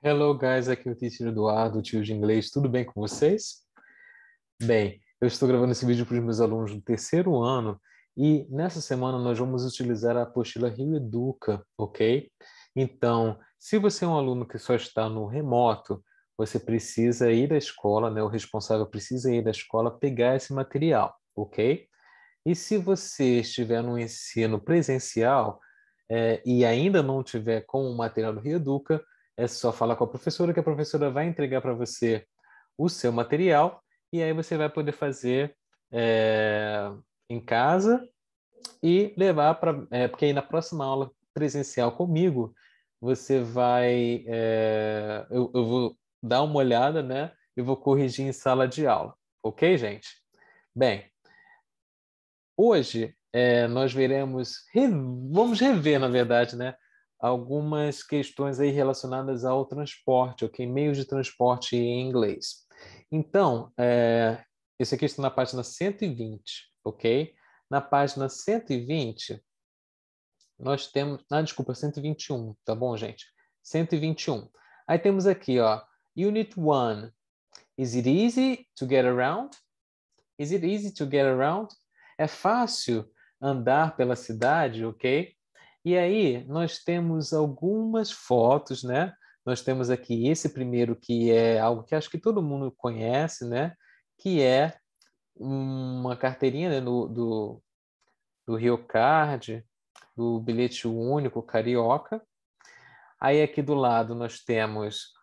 Hello, guys. Aqui é o teacher Eduardo, tio de inglês. Tudo bem com vocês? Bem, eu estou gravando esse vídeo para os meus alunos do terceiro ano e nessa semana nós vamos utilizar a apostila Rio Educa, ok? Então, se você é um aluno que só está no remoto, você precisa ir à escola, né? O responsável precisa ir à escola pegar esse material, ok? E se você estiver no ensino presencial é, e ainda não tiver com o material do Rio Educa, é só falar com a professora que a professora vai entregar para você o seu material e aí você vai poder fazer é, em casa e levar para é, porque aí na próxima aula presencial comigo você vai é, eu, eu vou dar uma olhada, né? Eu vou corrigir em sala de aula, ok, gente? Bem, hoje é, nós veremos, re, vamos rever, na verdade, né? algumas questões aí relacionadas ao transporte, ok? Meios de transporte em inglês. Então, é, esse aqui está na página 120, ok? Na página 120, nós temos... Ah, desculpa, 121, tá bom, gente? 121. Aí temos aqui, ó, Unit 1. Is it easy to get around? Is it easy to get around? É fácil andar pela cidade, ok? E aí nós temos algumas fotos, né? Nós temos aqui esse primeiro que é algo que acho que todo mundo conhece, né? Que é uma carteirinha né? do, do, do Rio Card, do bilhete único carioca. Aí aqui do lado nós temos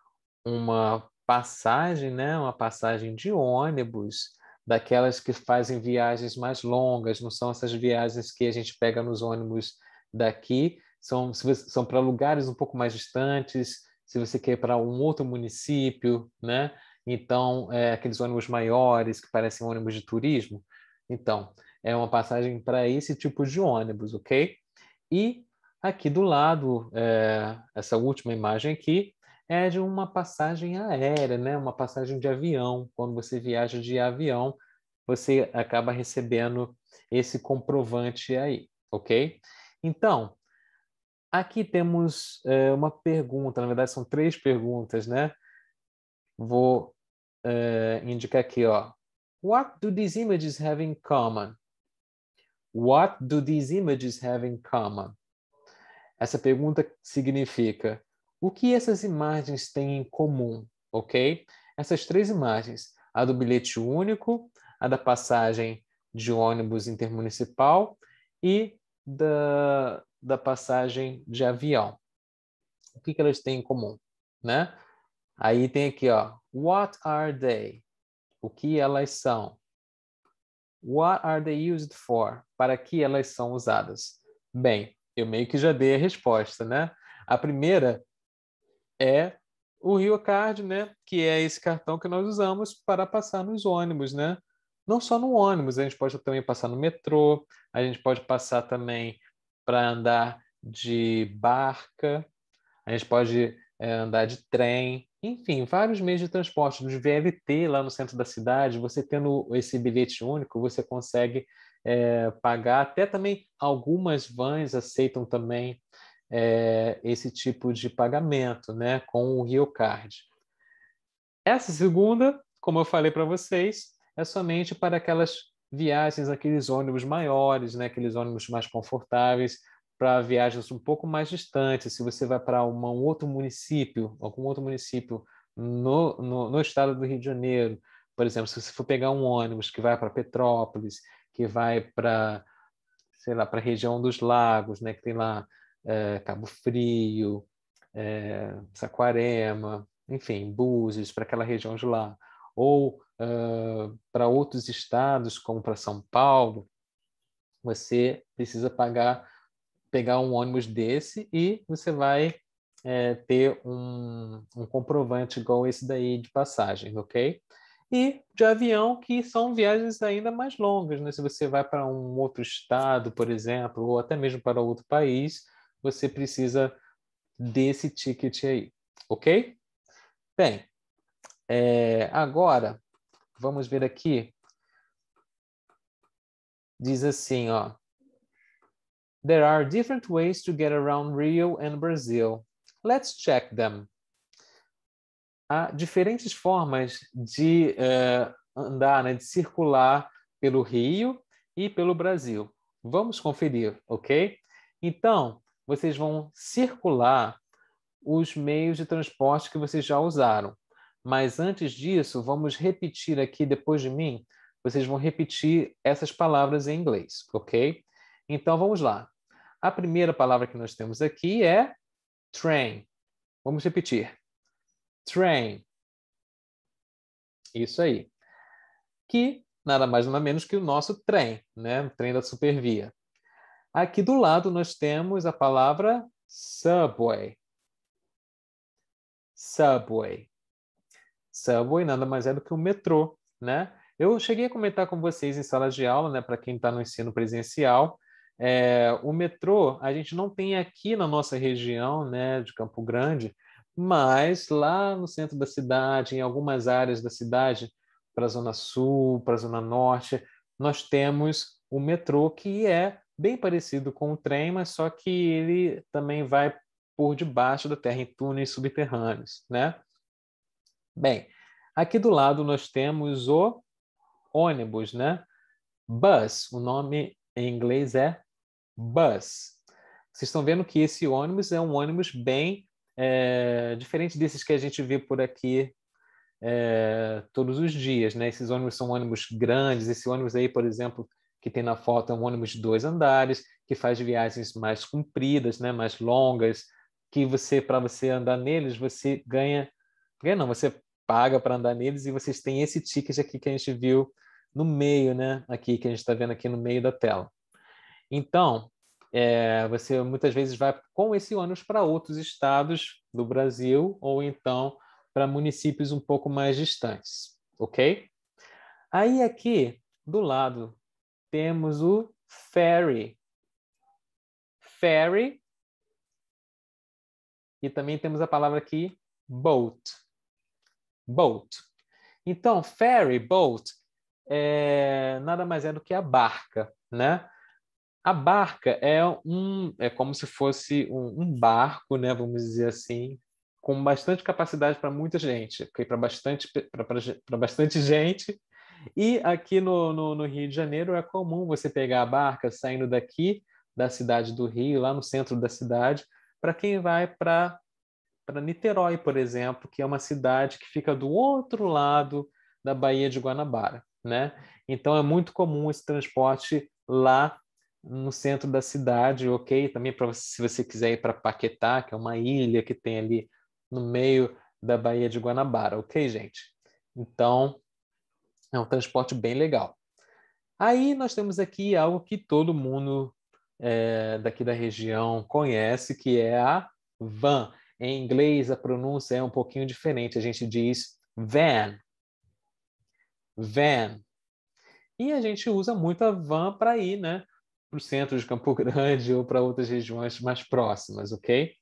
uma passagem, né? Uma passagem de ônibus, daquelas que fazem viagens mais longas, não são essas viagens que a gente pega nos ônibus daqui são, são para lugares um pouco mais distantes, se você quer ir para um outro município, né? Então, é, aqueles ônibus maiores que parecem ônibus de turismo. Então, é uma passagem para esse tipo de ônibus, ok? E aqui do lado, é, essa última imagem aqui, é de uma passagem aérea, né? Uma passagem de avião. Quando você viaja de avião, você acaba recebendo esse comprovante aí, ok? Então, aqui temos é, uma pergunta, na verdade são três perguntas, né? Vou é, indicar aqui, ó. What do these images have in common? What do these images have in common? Essa pergunta significa o que essas imagens têm em comum, ok? Essas três imagens, a do bilhete único, a da passagem de ônibus intermunicipal e da, da passagem de avião. O que, que elas têm em comum, né? Aí tem aqui, ó, what are they? O que elas são? What are they used for? Para que elas são usadas? Bem, eu meio que já dei a resposta, né? A primeira é o Rio Card, né? Que é esse cartão que nós usamos para passar nos ônibus, né? não só no ônibus, a gente pode também passar no metrô, a gente pode passar também para andar de barca, a gente pode é, andar de trem, enfim, vários meios de transporte. no VLT, lá no centro da cidade, você tendo esse bilhete único, você consegue é, pagar. Até também algumas vans aceitam também é, esse tipo de pagamento, né, com o RioCard. Essa segunda, como eu falei para vocês, é somente para aquelas viagens, aqueles ônibus maiores, né? aqueles ônibus mais confortáveis, para viagens um pouco mais distantes. Se você vai para um outro município, algum outro município no, no, no estado do Rio de Janeiro, por exemplo, se você for pegar um ônibus que vai para Petrópolis, que vai para, sei lá, para a região dos lagos, né? que tem lá é, Cabo Frio, é, Saquarema, enfim, Búzios, para aquela região de lá ou uh, para outros estados, como para São Paulo, você precisa pagar, pegar um ônibus desse e você vai é, ter um, um comprovante igual esse daí de passagem, ok? E de avião, que são viagens ainda mais longas, né? Se você vai para um outro estado, por exemplo, ou até mesmo para outro país, você precisa desse ticket aí, ok? Bem, é, agora, vamos ver aqui. Diz assim, ó. There are different ways to get around Rio and Brazil. Let's check them. Há diferentes formas de uh, andar, né, de circular pelo Rio e pelo Brasil. Vamos conferir, ok? Então, vocês vão circular os meios de transporte que vocês já usaram. Mas antes disso, vamos repetir aqui depois de mim. Vocês vão repetir essas palavras em inglês, ok? Então vamos lá. A primeira palavra que nós temos aqui é train. Vamos repetir. Train. Isso aí. Que nada mais nada menos que o nosso trem, né? O trem da supervia. Aqui do lado nós temos a palavra subway. Subway. Subway nada mais é do que o metrô, né? Eu cheguei a comentar com vocês em sala de aula, né, para quem está no ensino presencial, é, o metrô a gente não tem aqui na nossa região, né, de Campo Grande, mas lá no centro da cidade, em algumas áreas da cidade, para a zona sul, para a zona norte, nós temos o metrô que é bem parecido com o trem, mas só que ele também vai por debaixo da terra em túneis subterrâneos, né? Bem, aqui do lado nós temos o ônibus, né? Bus, o nome em inglês é bus. Vocês estão vendo que esse ônibus é um ônibus bem é, diferente desses que a gente vê por aqui é, todos os dias, né? Esses ônibus são ônibus grandes. Esse ônibus aí, por exemplo, que tem na foto é um ônibus de dois andares, que faz viagens mais compridas, né? Mais longas, que você, para você andar neles, você ganha, ganha não, você paga para andar neles e vocês têm esse ticket aqui que a gente viu no meio, né? Aqui que a gente está vendo aqui no meio da tela. Então, é, você muitas vezes vai com esse ônus para outros estados do Brasil ou então para municípios um pouco mais distantes, ok? Aí aqui do lado temos o ferry. Ferry. E também temos a palavra aqui boat boat. Então, ferry, boat, é, nada mais é do que a barca, né? A barca é um, é como se fosse um, um barco, né? Vamos dizer assim, com bastante capacidade para muita gente, para bastante, para bastante gente. E aqui no, no, no, Rio de Janeiro é comum você pegar a barca saindo daqui da cidade do Rio, lá no centro da cidade, para quem vai para para Niterói, por exemplo, que é uma cidade que fica do outro lado da Baía de Guanabara, né? Então é muito comum esse transporte lá no centro da cidade, ok? Também para se você quiser ir para Paquetá, que é uma ilha que tem ali no meio da Baía de Guanabara, ok, gente? Então é um transporte bem legal. Aí nós temos aqui algo que todo mundo é, daqui da região conhece, que é a van. Em inglês, a pronúncia é um pouquinho diferente. A gente diz van, van. E a gente usa muito a van para ir né, para o centro de Campo Grande ou para outras regiões mais próximas, ok?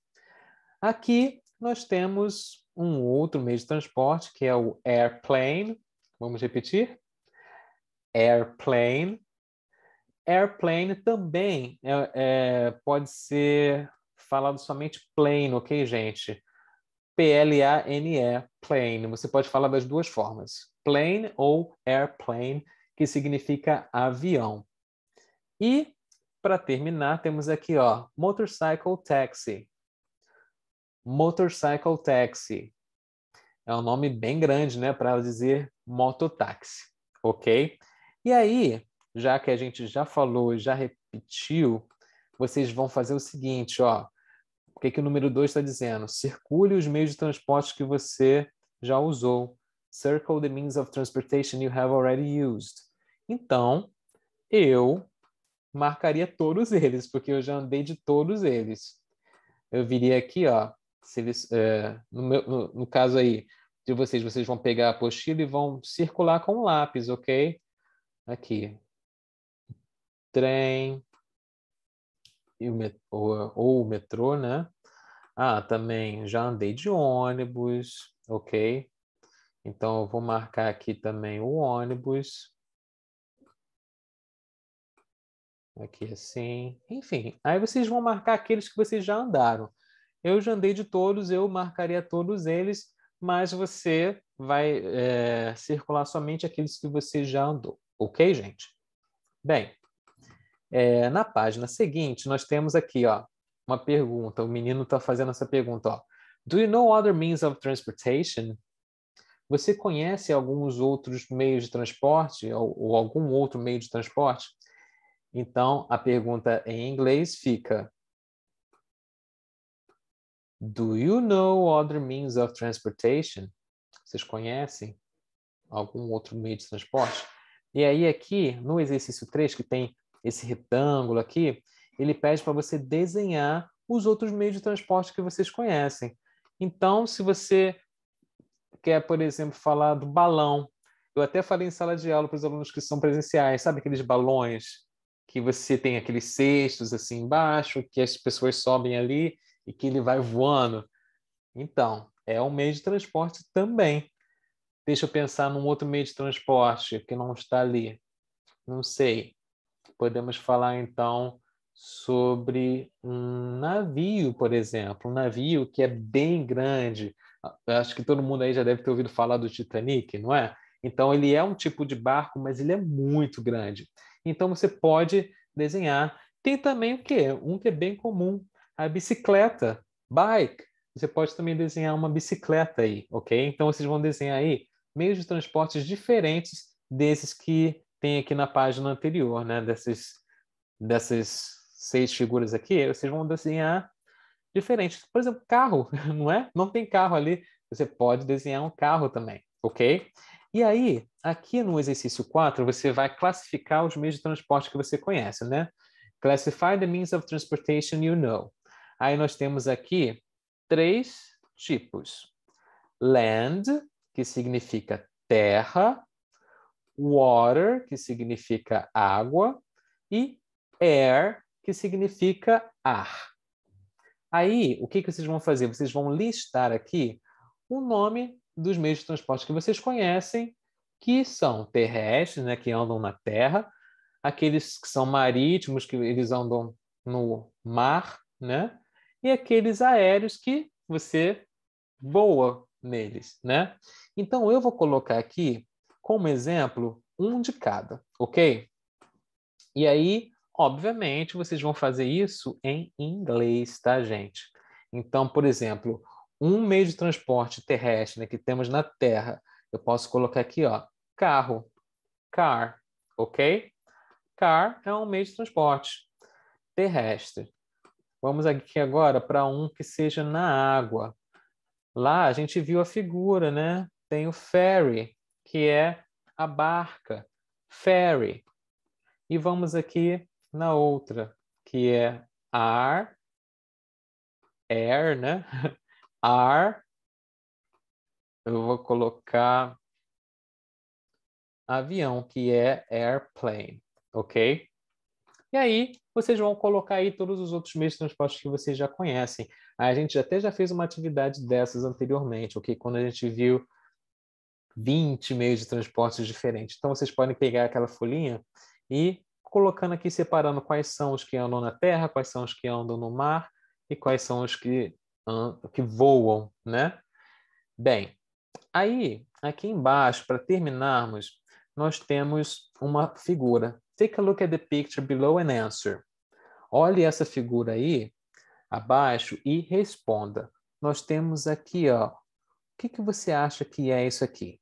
Aqui nós temos um outro meio de transporte que é o airplane. Vamos repetir? Airplane. Airplane também é, é, pode ser falado somente plane, ok, gente? P-L-A-N-E, plane. Você pode falar das duas formas, plane ou airplane, que significa avião. E, para terminar, temos aqui, ó, motorcycle taxi. Motorcycle taxi. É um nome bem grande, né, para dizer mototáxi, ok? E aí, já que a gente já falou, já repetiu, vocês vão fazer o seguinte, ó. O que, é que o número 2 está dizendo? Circule os meios de transporte que você já usou. Circle the means of transportation you have already used. Então, eu marcaria todos eles, porque eu já andei de todos eles. Eu viria aqui, ó, eles, é, no, meu, no, no caso aí de vocês, vocês vão pegar a apostila e vão circular com o lápis, ok? Aqui. Trem, e o met, ou, ou o metrô, né? Ah, também já andei de ônibus, ok? Então eu vou marcar aqui também o ônibus. Aqui assim. Enfim, aí vocês vão marcar aqueles que vocês já andaram. Eu já andei de todos, eu marcaria todos eles, mas você vai é, circular somente aqueles que você já andou, ok, gente? Bem, é, na página seguinte, nós temos aqui ó, uma pergunta. O menino está fazendo essa pergunta. Ó, Do you know other means of transportation? Você conhece alguns outros meios de transporte ou, ou algum outro meio de transporte? Então, a pergunta em inglês fica: Do you know other means of transportation? Vocês conhecem algum outro meio de transporte? E aí, aqui no exercício 3, que tem esse retângulo aqui, ele pede para você desenhar os outros meios de transporte que vocês conhecem. Então, se você quer, por exemplo, falar do balão, eu até falei em sala de aula para os alunos que são presenciais, sabe aqueles balões que você tem aqueles cestos assim embaixo, que as pessoas sobem ali e que ele vai voando? Então, é um meio de transporte também. Deixa eu pensar num outro meio de transporte que não está ali. Não sei podemos falar então sobre um navio, por exemplo, um navio que é bem grande. Ah, acho que todo mundo aí já deve ter ouvido falar do Titanic, não é? Então ele é um tipo de barco, mas ele é muito grande. Então você pode desenhar. Tem também o que? Um que é bem comum, a bicicleta, bike. Você pode também desenhar uma bicicleta aí, ok? Então vocês vão desenhar aí meios de transportes diferentes desses que tem aqui na página anterior, né? Dessas, dessas seis figuras aqui, vocês vão desenhar diferente. Por exemplo, carro, não é? Não tem carro ali, você pode desenhar um carro também, ok? E aí, aqui no exercício 4, você vai classificar os meios de transporte que você conhece, né? Classify the means of transportation you know. Aí nós temos aqui três tipos. Land, que significa terra, water, que significa água, e air, que significa ar. Aí, o que, que vocês vão fazer? Vocês vão listar aqui o nome dos meios de transporte que vocês conhecem, que são terrestres, né, que andam na terra, aqueles que são marítimos, que eles andam no mar, né? E aqueles aéreos que você voa neles, né? Então eu vou colocar aqui como exemplo, um de cada, ok? E aí, obviamente, vocês vão fazer isso em inglês, tá, gente? Então, por exemplo, um meio de transporte terrestre né, que temos na Terra, eu posso colocar aqui, ó, carro, car, ok? Car é um meio de transporte terrestre. Vamos aqui agora para um que seja na água. Lá a gente viu a figura, né? Tem o ferry, que é a barca, ferry. E vamos aqui na outra, que é ar air, né? ar Eu vou colocar avião, que é airplane, ok? E aí, vocês vão colocar aí todos os outros meios de transporte que vocês já conhecem. A gente até já fez uma atividade dessas anteriormente, ok? Quando a gente viu 20 meios de transporte diferentes. Então, vocês podem pegar aquela folhinha e colocando aqui, separando quais são os que andam na terra, quais são os que andam no mar e quais são os que, que voam, né? Bem, aí, aqui embaixo, para terminarmos, nós temos uma figura. Take a look at the picture below and answer. Olhe essa figura aí, abaixo, e responda. Nós temos aqui, ó, o que, que você acha que é isso aqui?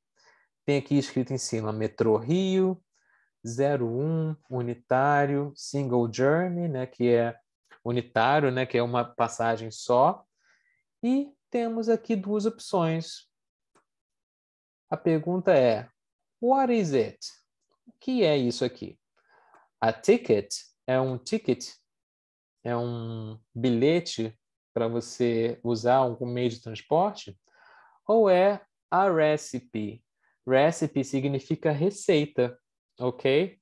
Tem aqui escrito em cima Metrô Rio, 01 unitário, single journey, né, que é unitário, né, que é uma passagem só. E temos aqui duas opções. A pergunta é: What is it? O que é isso aqui? A ticket é um ticket, é um bilhete para você usar algum meio de transporte, ou é a recipe, Recipe significa receita, ok?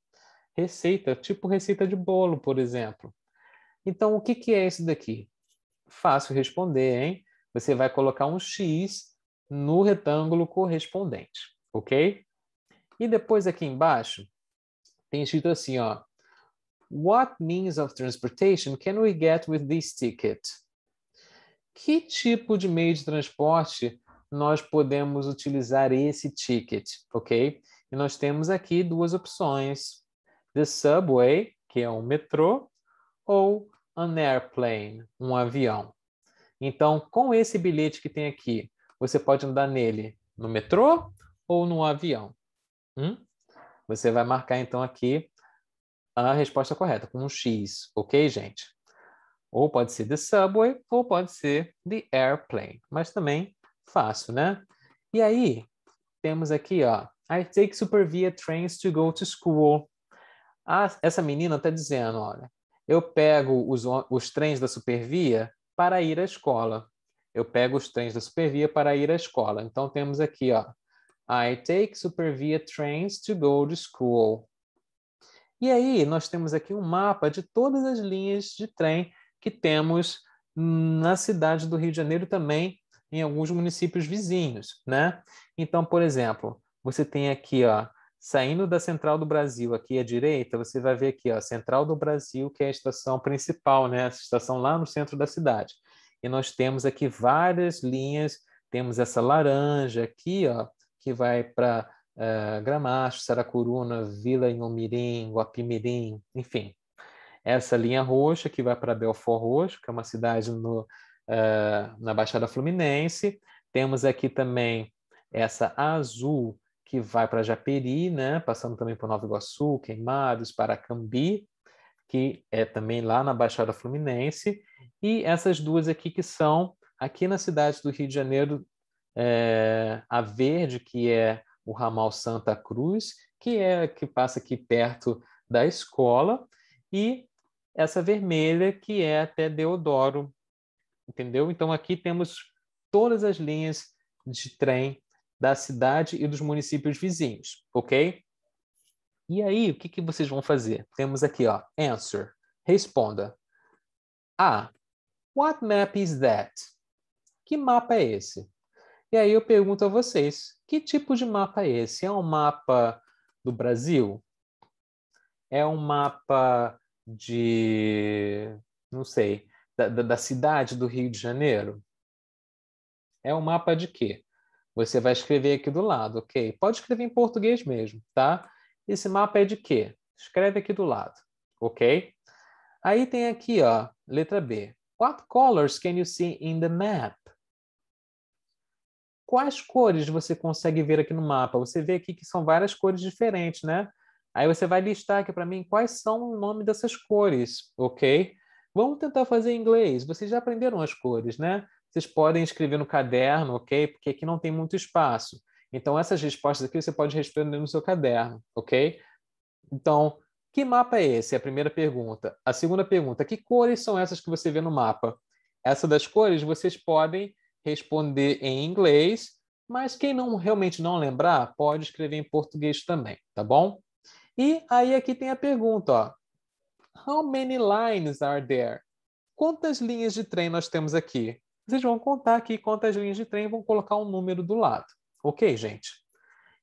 Receita, tipo receita de bolo, por exemplo. Então, o que, que é isso daqui? Fácil responder, hein? Você vai colocar um X no retângulo correspondente, ok? E depois aqui embaixo, tem escrito assim, ó. What means of transportation can we get with this ticket? Que tipo de meio de transporte nós podemos utilizar esse ticket, ok? E nós temos aqui duas opções: the subway, que é um metrô, ou an airplane, um avião. Então, com esse bilhete que tem aqui, você pode andar nele no metrô ou no avião. Hum? Você vai marcar então aqui a resposta correta com um X, ok, gente? Ou pode ser the subway ou pode ser the airplane, mas também Fácil, né? E aí, temos aqui, ó. I take supervia trains to go to school. Ah, essa menina está dizendo, olha, eu pego os, os trens da supervia para ir à escola. Eu pego os trens da supervia para ir à escola. Então, temos aqui, ó. I take supervia trains to go to school. E aí, nós temos aqui um mapa de todas as linhas de trem que temos na cidade do Rio de Janeiro também em alguns municípios vizinhos, né? Então, por exemplo, você tem aqui, ó, saindo da Central do Brasil aqui à direita, você vai ver aqui, ó, Central do Brasil, que é a estação principal, né? Essa estação lá no centro da cidade. E nós temos aqui várias linhas, temos essa laranja aqui, ó, que vai para uh, eh, Gramacho, Saracuruna, Vila Inhumirim, Guapimirim, enfim. Essa linha roxa que vai para Belfort Roxo, que é uma cidade no, uh, na Baixada Fluminense. Temos aqui também essa azul que vai para Japeri, né? passando também por Nova Iguaçu, Queimados, Paracambi, que é também lá na Baixada Fluminense, e essas duas aqui que são aqui na cidade do Rio de Janeiro, é, a verde, que é o ramal Santa Cruz, que é que passa aqui perto da escola, e essa vermelha, que é até Deodoro, entendeu? Então aqui temos todas as linhas de trem da cidade e dos municípios vizinhos, ok? E aí, o que, que vocês vão fazer? Temos aqui, ó, answer, responda. A, ah, what map is that? Que mapa é esse? E aí eu pergunto a vocês, que tipo de mapa é esse? É um mapa do Brasil? É um mapa de, não sei, da, da cidade do Rio de Janeiro? É um mapa de quê? Você vai escrever aqui do lado, ok? Pode escrever em português mesmo, tá? Esse mapa é de quê? Escreve aqui do lado, ok? Aí tem aqui, ó, letra B. What colors can you see in the map? Quais cores você consegue ver aqui no mapa? Você vê aqui que são várias cores diferentes, né? Aí você vai listar aqui para mim quais são o nome dessas cores, ok? Vamos tentar fazer em inglês. Vocês já aprenderam as cores, né? Vocês podem escrever no caderno, ok? Porque aqui não tem muito espaço. Então, essas respostas aqui você pode responder no seu caderno, ok? Então, que mapa é esse? É a primeira pergunta. A segunda pergunta, que cores são essas que você vê no mapa? Essa das cores vocês podem responder em inglês, mas quem não realmente não lembrar, pode escrever em português também, tá bom? E aí aqui tem a pergunta, ó. How many lines are there? Quantas linhas de trem nós temos aqui? Vocês vão contar aqui quantas linhas de trem, vão colocar um número do lado. Ok, gente?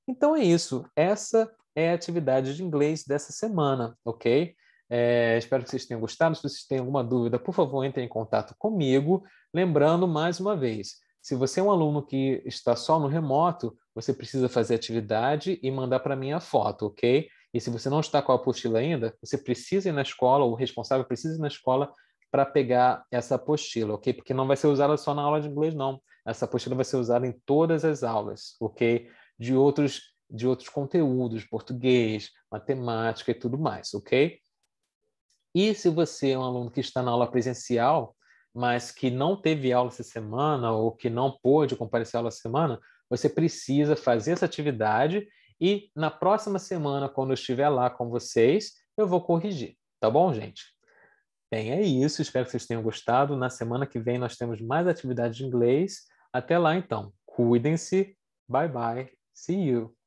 Então é isso. Essa é a atividade de inglês dessa semana, ok? É, espero que vocês tenham gostado. Se vocês têm alguma dúvida, por favor, entre em contato comigo. Lembrando, mais uma vez, se você é um aluno que está só no remoto, você precisa fazer atividade e mandar para mim a foto, ok? E se você não está com a apostila ainda, você precisa ir na escola, o responsável precisa ir na escola para pegar essa apostila, ok? Porque não vai ser usada só na aula de inglês, não. Essa apostila vai ser usada em todas as aulas, ok? De outros, de outros conteúdos, português, matemática e tudo mais, ok? E se você é um aluno que está na aula presencial, mas que não teve aula essa semana ou que não pôde comparecer à aula essa semana, você precisa fazer essa atividade e na próxima semana, quando eu estiver lá com vocês, eu vou corrigir. Tá bom, gente? Bem, é isso. Espero que vocês tenham gostado. Na semana que vem nós temos mais atividades de inglês. Até lá, então. Cuidem-se. Bye bye. See you.